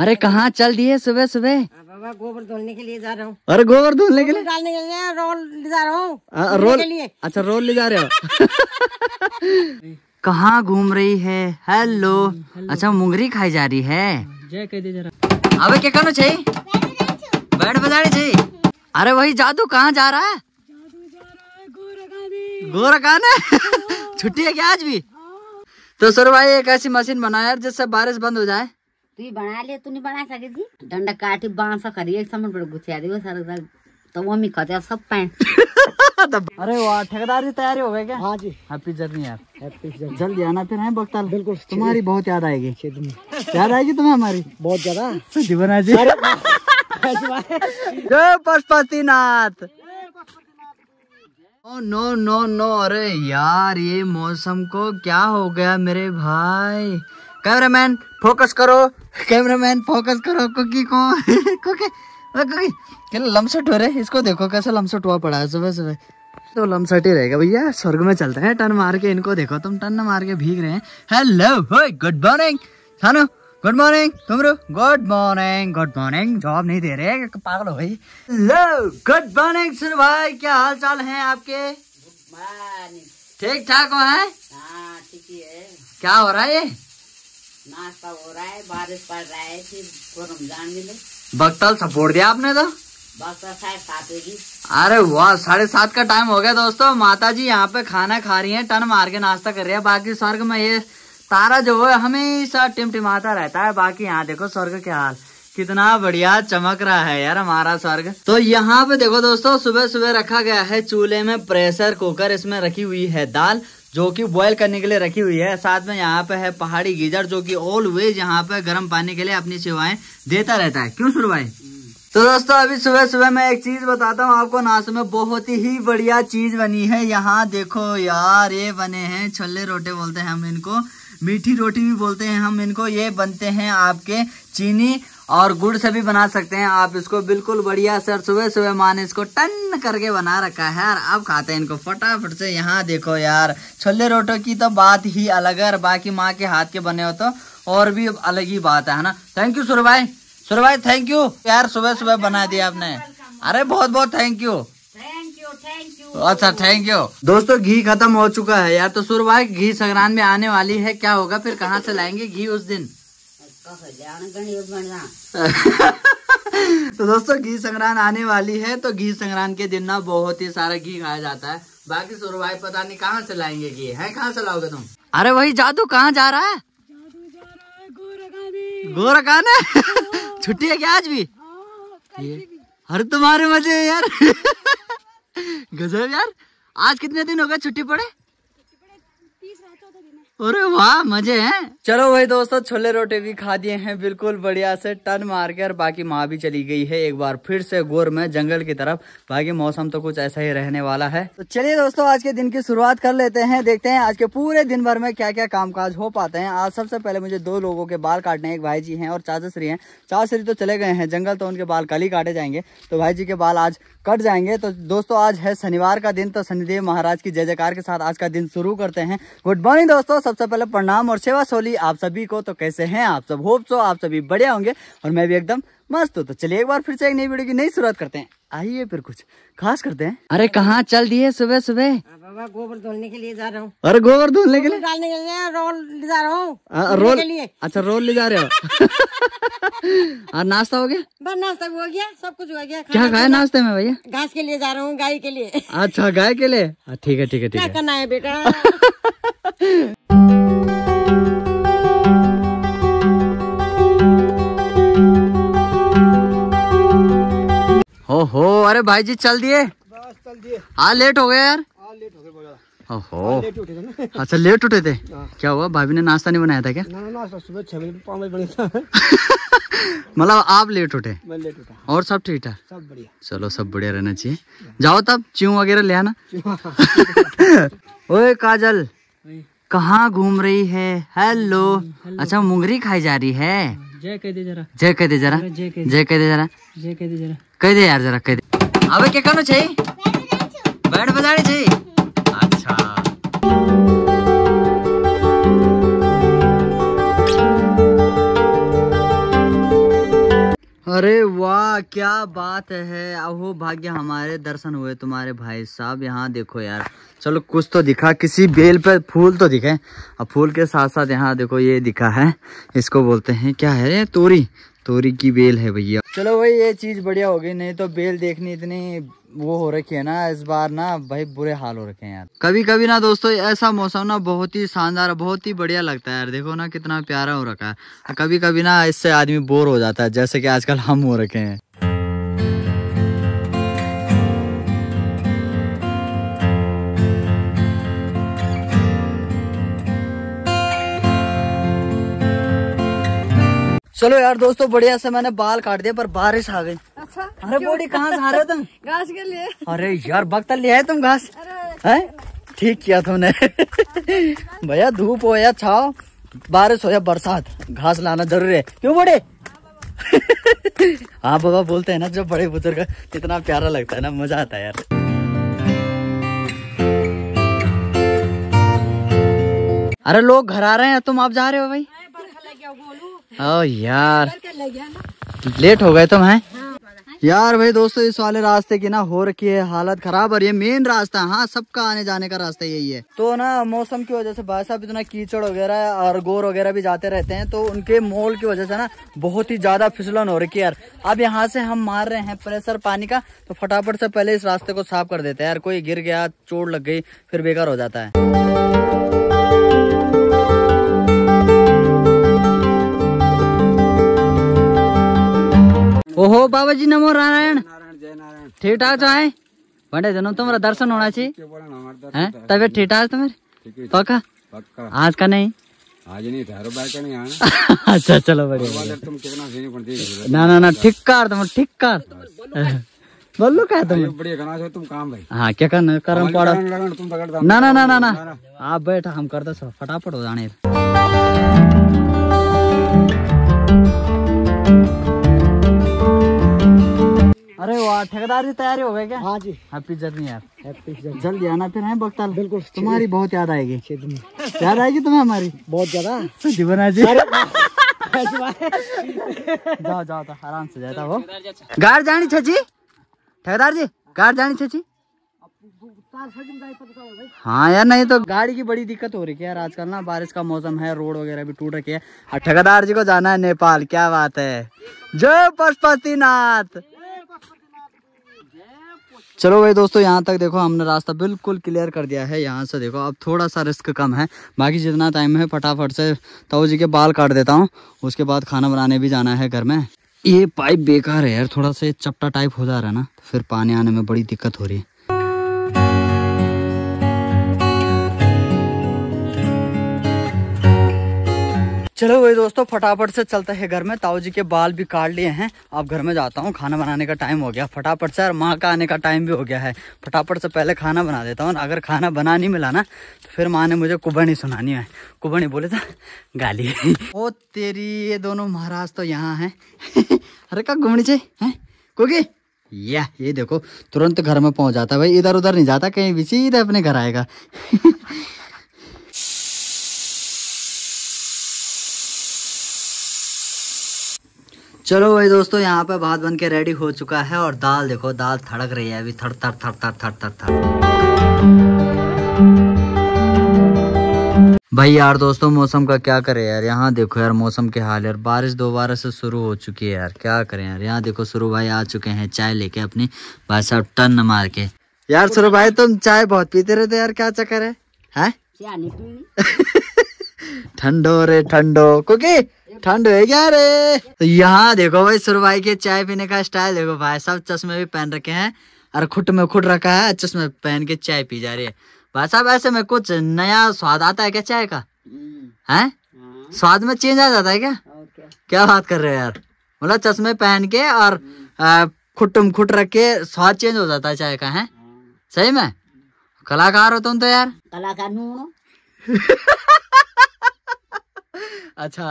अरे कहाँ चल दिए सुबह सुबह हाँ, बाबा गोबर धोने के लिए जा रहा हूँ अरे गोबर धोने के लिए डालने के लिए रोल ले जा रहा हूँ हाँ, रोल अच्छा रोल ले जा रहे हो कहाँ घूम रही है हेलो हाँ, अच्छा मुंगरी खाई जा रही है जय कह दे जरा अबे क्या करना चाहिए बैठ बजाने चाहिए अरे वही जादू कहाँ जा रहा है गोरा है छुट्टी है क्या आज भी तो सर भाई एक ऐसी मशीन बनाया जिससे बारिश बंद हो जाए तू ही बना ले तू नहीं बना सके थी डंडा काटी बांस करी एक समय पर गुथिया दी सर तो वो मैं कहते सब पैंट अरे वाह ठेकेदार जी तैयारी हो गई क्या हाँ जी हैप्पी जर्नी यार हैप्पी जर्नी जल्दी आना फिर है बक्ताल बिल्कुल तुम्हारी बहुत याद आएगी याद आएगी तुम्हें हमारी बहुत ज्यादा दीवाना जी जय Pashupatinath oh no no no अरे यार ये मौसम को क्या हो गया मेरे भाई कैमरामैन फोकस करो कैमरामैन फोकस करो कुकी को कुकी क्या लमसट हो रहे इसको देखो कैसा लमसट हुआ पड़ा है सुबह सुबह तो लमसट ही रहेगा भैया स्वर्ग में चलते हैं टन मार के इनको देखो तुम टन मार के भीग रहे हैं हेलो गुड मॉर्निंग सानू गुड मॉर्निंग तुम रो good morning good morning job नहीं दे रहे पागल हो भाई हेलो गुड मॉर्निंग सुन भाई क्या हाल चाल है आपके ठीक ठाक हो है? हाँ, है क्या हो रहा है ये नाश्ता हो रहा है बारिश पड़ रहा है फिर रमजान मिले सपोर्ट दिया आपने तो अरे वाह साढ़े सात का टाइम हो गया दोस्तों माता जी यहाँ पे खाना खा रही हैं टन मार के नाश्ता कर रही है बाकी स्वर्ग में ये तारा जो है हमेशा टिमटिमाता रहता है बाकी यहाँ देखो स्वर्ग के हाल कितना बढ़िया चमक रहा है यार हमारा स्वर्ग तो यहाँ पे देखो दोस्तों सुबह सुबह रखा गया है चूल्हे में प्रेशर कुकर इसमें रखी हुई है दाल जो कि बॉयल करने के लिए रखी हुई है साथ में यहाँ पे है पहाड़ी गीजर जो कि ऑलवेज यहाँ पे गर्म पानी के लिए अपनी सेवाएं देता रहता है क्यों सुनवाए तो दोस्तों अभी सुबह सुबह मैं एक चीज बताता हूँ आपको नाश्ते में बहुत ही बढ़िया चीज बनी है यहाँ देखो यार ये बने हैं छले रोटे बोलते हैं हम इनको मीठी रोटी भी बोलते हैं हम इनको ये बनते हैं आपके चीनी और गुड़ से भी बना सकते हैं आप इसको बिल्कुल बढ़िया सर सुबह सुबह माँ ने इसको टन करके बना रखा है और आप खाते हैं इनको फटाफट से यहाँ देखो यार छोले रोटो की तो बात ही अलग है और बाकी माँ के हाथ के बने हो तो और भी अलग ही बात है ना थैंक यू सुर भाई सुर भाई थैंक यू यार सुबह सुबह बना दिया आपने अरे बहुत बहुत थैंक यू अच्छा थैंक यू दोस्तों घी खत्म हो चुका है यार तो सुर भाई घी संग्रांत में आने वाली है क्या होगा फिर कहाँ से लाएंगे घी उस दिन तो दोस्तों घी संग्रहण आने वाली है तो घी संग्रहण के दिन ना बहुत ही सारा घी खाया जाता है बाकी सोर भाई पता नहीं कहाँ से लाएंगे घी है कहाँ से लाओगे तुम अरे वही जादू कहाँ जा रहा है गोरखान छुट्टी है क्या आज भी हर तुम्हारे मजे यार गजब यार आज कितने दिन हो गए छुट्टी पड़े अरे वाह मजे हैं चलो भाई दोस्तों छोले रोटे भी खा दिए हैं बिल्कुल बढ़िया से टन मार के और बाकी माँ भी चली गई है एक बार फिर से गोर में जंगल की तरफ बाकी मौसम तो कुछ ऐसा ही रहने वाला है तो चलिए दोस्तों आज के दिन की शुरुआत कर लेते हैं देखते हैं आज के पूरे दिन भर में क्या क्या काम काज हो पाते हैं आज सबसे पहले मुझे दो लोगों के बाल काटने एक भाई जी है और चाचा श्री है चाचा श्री तो चले गए हैं जंगल तो उनके बाल कल ही काटे जाएंगे तो भाई जी के बाल आज कट जाएंगे तो दोस्तों आज है शनिवार का दिन तो शनिदेव महाराज की जय जयकार के साथ आज का दिन शुरू करते हैं गुड मॉर्निंग दोस्तों सबसे पहले प्रणाम और सेवा सोली आप सभी को तो कैसे हैं आप सब होप सो आप सभी बढ़िया होंगे और मैं भी एकदम मस्त हूँ तो चलिए एक बार फिर से एक नई वीडियो की नई शुरुआत करते हैं आइए फिर कुछ खास करते हैं अरे कहाँ चल दिए सुबह सुबह हाँ, बाबा गोबर धोने के लिए जा रहा हूँ अरे गोबर धोने के लिए डालने के लिए रोल ले जा रहा हूँ हाँ, रोल के लिए अच्छा रोल ले जा रहे हो और हाँ, नाश्ता हो गया बस नाश्ता हो गया सब कुछ हो गया क्या खाया नाश्ते में भैया घास के लिए जा रहा हूँ गाय के लिए अच्छा गाय के लिए ठीक है ठीक है ठीक है करना है बेटा ओहो अरे भाई जी चल दिए हाँ लेट हो गया यार ओहो अच्छा लेट उठे थे अच्छा, हाँ। क्या हुआ भाभी ने नाश्ता नहीं बनाया था क्या सुबह बजे मतलब आप लेट उठे और सब ठीक ठाक सब बढ़िया चलो सब बढ़िया रहना चाहिए जाओ तब च्यू वगैरह ले आना ओए काजल कहाँ घूम रही है हेलो हम्म, अच्छा मुंगरी खाई जा रही है जय कह दे जरा जय कह दे जरा जय कह दे जरा जय कह दे जरा कह दे यार जरा कह दे अबे क्या करना चाहिए बैठ बजाने चाहिए अच्छा। अरे वाह क्या बात है अहो भाग्य हमारे दर्शन हुए तुम्हारे भाई साहब यहाँ देखो यार चलो कुछ तो दिखा किसी बेल पर फूल तो दिखे अब फूल के साथ साथ यहाँ देखो ये दिखा है इसको बोलते हैं क्या है तोरी तोरी की बेल है भैया चलो भाई ये चीज़ बढ़िया हो गई नहीं तो बेल देखनी इतनी वो हो रखी है ना इस बार ना भाई बुरे हाल हो रखे हैं यार कभी कभी ना दोस्तों ऐसा मौसम ना बहुत ही शानदार बहुत ही बढ़िया लगता है यार देखो ना कितना प्यारा हो रखा है कभी कभी ना इससे आदमी बोर हो जाता है जैसे कि आजकल हम हो रखे हैं चलो यार दोस्तों बढ़िया से मैंने बाल काट दिया पर बारिश आ गई अच्छा अरे बोडी कहाँ से आ रहे हो तुम घास के लिए अरे यार बख्ता ले आए तुम घास है ठीक किया तुमने भैया धूप हो या छाओ बारिश हो या बरसात घास लाना जरूरी है क्यों बड़े हाँ बाबा बोलते हैं ना जब बड़े बुजुर्ग कितना प्यारा लगता है ना मजा आता है यार अरे लोग घर आ रहे हैं तुम आप जा रहे हो भाई ओ यार लेट हो गए तुम है हाँ। यार भाई दोस्तों इस वाले रास्ते की ना हो रखी है हालत खराब और ये मेन रास्ता है हाँ सबका आने जाने का रास्ता यही है तो ना मौसम की वजह से भाई साहब इतना कीचड़ वगैरह और गोर वगैरह भी जाते रहते हैं तो उनके मोल की वजह से ना बहुत ही ज्यादा फिसलन हो रखी है यार अब यहाँ से हम मार रहे हैं प्रेशर पानी का तो फटाफट से पहले इस रास्ते को साफ कर देते हैं यार कोई गिर गया चोट लग गई फिर बेकार हो जाता है ओहो बाबा जी नमो नारायण ठीक ठाक आए बड़े जनो तुम्हारा दर्शन होना चाहिए तबियत ठीक ठाक तुम्हारे पक्का आज का नहीं आज नहीं था का नहीं आना अच्छा चलो बढ़िया तुम कितना ना ना ना ठीक कर तुम ठीक ठिक्कार बोलो क्या तुम बढ़िया करना चाहो तुम काम भाई हाँ क्या करना करम पड़ा ना ना ना ना ना आप बैठा हम सब फटाफट हो जाने ठेकेदारी तैयारी हो गए क्या हाँ जी हैप्पी जर्नी यार हैप्पी जर्नी जल्दी आना फिर है बक्ताल बिल्कुल तुम्हारी बहुत याद आएगी याद आएगी तुम्हें हमारी बहुत ज्यादा जीवन जी जाओ जाओ तो आराम से जाता वो गार जानी छी ठेकेदार जी गार जानी छी हाँ यार नहीं तो गाड़ी की बड़ी दिक्कत हो रही है यार आजकल ना बारिश का मौसम है रोड वगैरह भी टूट रखे है और ठेकेदार जी को जाना है नेपाल क्या बात है जय पशुपतिनाथ चलो भाई दोस्तों यहाँ तक देखो हमने रास्ता बिल्कुल क्लियर कर दिया है यहाँ से देखो अब थोड़ा सा रिस्क कम है बाकी जितना टाइम है फटाफट से ताऊ जी के बाल काट देता हूँ उसके बाद खाना बनाने भी जाना है घर में ये पाइप बेकार है यार थोड़ा सा चपटा टाइप हो जा रहा है ना तो फिर पानी आने में बड़ी दिक्कत हो रही है चलो वही दोस्तों फटाफट से चलते हैं घर में ताऊ जी के बाल भी काट लिए हैं अब घर में जाता हूँ खाना बनाने का टाइम हो गया फटाफट से और माँ का आने का टाइम भी हो गया है फटाफट से पहले खाना बना देता हूँ अगर खाना बना नहीं मिला ना तो फिर माँ ने मुझे कुबड़ी सुनानी है कुबड़ी बोले था गाली ओ तेरी ये दोनों महाराज तो यहाँ है अरे का घूमनी चाहिए है या ये देखो तुरंत घर में पहुंच जाता है भाई इधर उधर नहीं जाता कहीं भी सीधे अपने घर आएगा चलो भाई दोस्तों यहाँ पे भात बन के रेडी हो चुका है और दाल देखो दाल थड़क रही है अभी थर थर थर थर थर थर थर भाई यार दोस्तों मौसम का क्या करें यार यहाँ देखो यार मौसम के हाल यार बारिश दोबारा से शुरू हो चुकी है यार क्या करें यार यहाँ देखो सुरू भाई आ चुके हैं चाय लेके अपनी भाई साहब टन मार के यार सुरू भाई तुम चाय बहुत पीते रहते यार क्या चक्कर है, ठंडो रे ठंडो क्योंकि ठंड है क्या रे तो यहाँ देखो भाई सुर भाई के चाय पीने का स्टाइल देखो भाई साहब चश्मे भी पहन रखे हैं और खुट में खुट रखा है चश्मे पहन के चाय पी जा रही है भाई साहब ऐसे में कुछ नया स्वाद आता है क्या चाय का हम्म। है हाँ। स्वाद में चेंज आ जाता है क्या क्या बात कर रहे हो यार मतलब चश्मे पहन के और हम्म। खुट में खुट रख के स्वाद चेंज हो जाता है चाय का है हाँ। सही में कलाकार हो तुम तो यार कलाकार अच्छा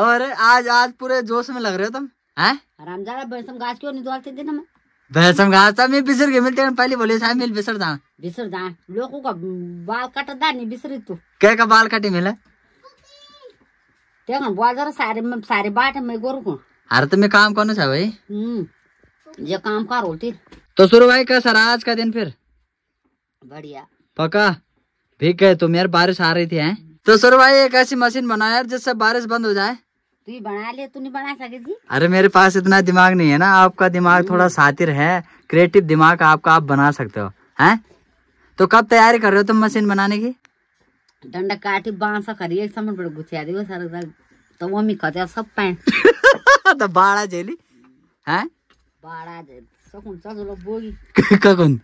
और आज आज पूरे जोश में लग रहे हो तुम हैं हरामजादा घास क्यों नहीं दौड़ते दिन में भैंसम घास था तो मैं बिसर गए मिलते पहले बोले साहब मिल बिसर दा बिसर दा लोगों का बाल कट दा नहीं बिसर तू क्या का बाल कटे मिला देखो बोल जरा सारे में सारे बाट में गोरू को अरे तो मैं काम कौन सा भाई हम्म ये काम का रोटी तो सुरु भाई का सर आज का दिन फिर बढ़िया पका भीग गए तो मेरे बारिश आ रही थी हैं तो सर भाई एक ऐसी मशीन बनाया यार जिससे बारिश बंद हो जाए तू ही बना ले तू नहीं बना सकेगी अरे मेरे पास इतना दिमाग नहीं है ना आपका दिमाग थोड़ा सातिर हम्म। है क्रिएटिव दिमाग आपका आप बना सकते हो हैं तो कब तैयारी कर रहे हो तुम मशीन बनाने की तो डंडा काटी बांस करिए एक समय पर गुथिया दियो सर तो वो मी कहते सब पैंट तो बाड़ा जेली हैं बाड़ा जेली सकुन चलो बोगी ककुन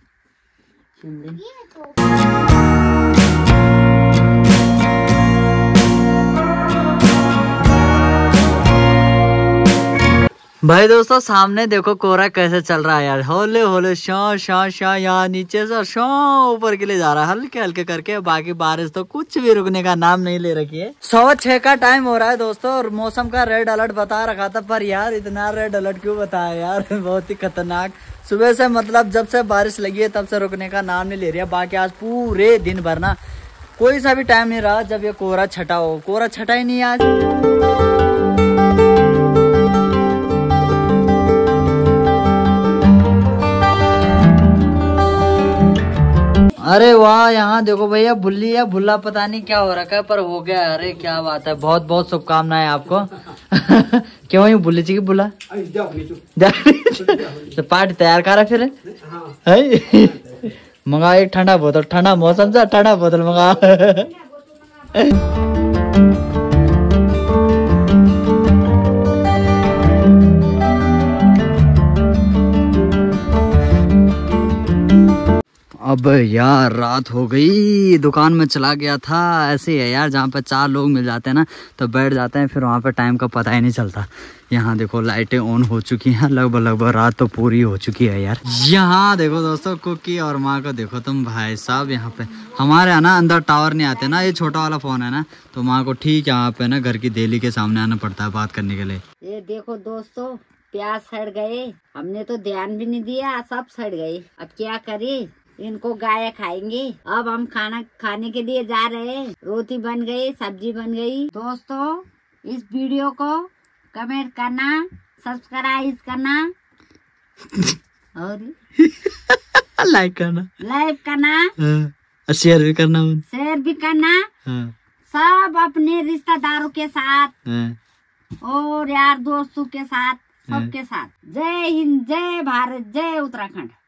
भाई दोस्तों सामने देखो कोहरा कैसे चल रहा है यार होले होले शां शां शां यहाँ नीचे से शां ऊपर के लिए जा रहा है हल्के हल्के करके बाकी बारिश तो कुछ भी रुकने का नाम नहीं ले रखी है सौ छह का टाइम हो रहा है दोस्तों और मौसम का रेड अलर्ट बता रखा था पर यार इतना रेड अलर्ट क्यों बताया यार बहुत ही खतरनाक सुबह से मतलब जब से बारिश लगी है तब से रुकने का नाम नहीं ले रही है बाकी आज पूरे दिन भरना कोई सा भी टाइम नहीं रहा जब ये कोहरा छटा हो कोहरा छटा ही नहीं आज अरे वाह यहाँ देखो भैया भुल्ली है भुल्ला पता नहीं क्या हो रखा है पर हो गया अरे क्या बात है बहुत बहुत शुभकामनाएं आपको क्यों यूँ भुल्ली की भुला तो पार्टी तैयार रहा फिर है मंगा एक ठंडा बोतल ठंडा मौसम से ठंडा बोतल मंगा अब यार रात हो गई दुकान में चला गया था ऐसे है यार जहाँ पर चार लोग मिल जाते हैं ना तो बैठ जाते हैं फिर वहाँ पर टाइम का पता ही नहीं चलता यहाँ देखो लाइटें ऑन हो चुकी हैं लगभग लगभग रात तो पूरी हो चुकी है यार यहाँ देखो दोस्तों कुकी और माँ को देखो तुम भाई साहब यहाँ पे हमारे यहाँ ना अंदर टावर नहीं आते ना ये छोटा वाला फ़ोन है ना तो माँ को ठीक यहाँ पे ना घर की देली के सामने आना पड़ता है बात करने के लिए ये देखो दोस्तों प्यास सड़ गए हमने तो ध्यान भी नहीं दिया सब सड़ गए अब क्या करे इनको गाय खाएंगे अब हम खाना खाने के लिए जा रहे हैं रोटी बन गई सब्जी बन गई दोस्तों इस वीडियो को कमेंट करना सब्सक्राइब करना और लाइक करना लाइक करना शेयर हाँ, भी करना शेयर भी करना हाँ। सब अपने रिश्तेदारों के साथ हाँ। और यार दोस्तों के साथ सबके साथ जय हिंद जय भारत जय उत्तराखंड